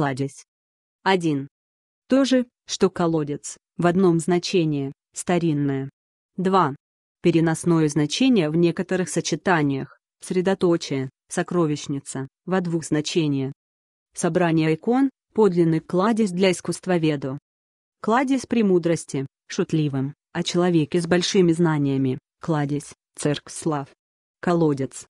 кладезь. 1. То же, что колодец, в одном значении, старинное. 2. Переносное значение в некоторых сочетаниях, средоточие, сокровищница, во двух значениях. Собрание икон, подлинный кладезь для искусствоведу. Кладезь премудрости, шутливым, о а человеке с большими знаниями, кладезь, церкслав. Колодец,